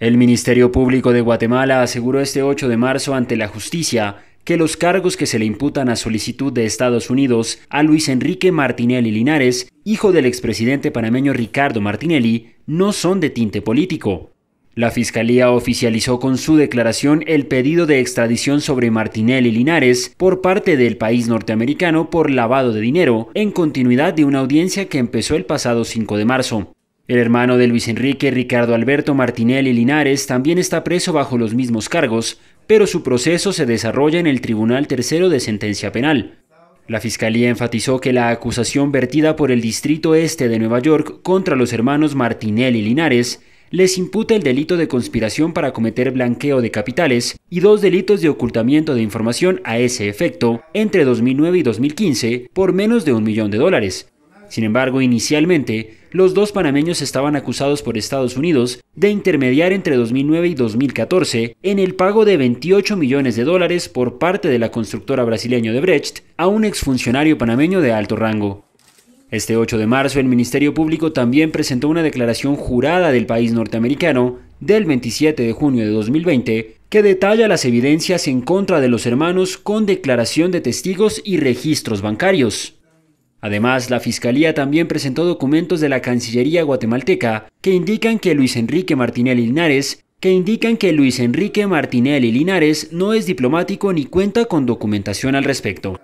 El Ministerio Público de Guatemala aseguró este 8 de marzo ante la justicia que los cargos que se le imputan a solicitud de Estados Unidos a Luis Enrique Martinelli Linares, hijo del expresidente panameño Ricardo Martinelli, no son de tinte político. La Fiscalía oficializó con su declaración el pedido de extradición sobre Martinelli Linares por parte del país norteamericano por lavado de dinero, en continuidad de una audiencia que empezó el pasado 5 de marzo. El hermano de Luis Enrique, Ricardo Alberto Martinelli Linares, también está preso bajo los mismos cargos, pero su proceso se desarrolla en el Tribunal Tercero de Sentencia Penal. La Fiscalía enfatizó que la acusación vertida por el Distrito Este de Nueva York contra los hermanos Martinelli Linares les imputa el delito de conspiración para cometer blanqueo de capitales y dos delitos de ocultamiento de información a ese efecto entre 2009 y 2015 por menos de un millón de dólares, sin embargo, inicialmente, los dos panameños estaban acusados por Estados Unidos de intermediar entre 2009 y 2014 en el pago de 28 millones de dólares por parte de la constructora brasileña de Brecht a un exfuncionario panameño de alto rango. Este 8 de marzo, el Ministerio Público también presentó una declaración jurada del país norteamericano del 27 de junio de 2020 que detalla las evidencias en contra de los hermanos con declaración de testigos y registros bancarios. Además, la Fiscalía también presentó documentos de la Cancillería guatemalteca que indican que Luis Enrique Martinelli Linares que indican que Luis Enrique Linares no es diplomático ni cuenta con documentación al respecto.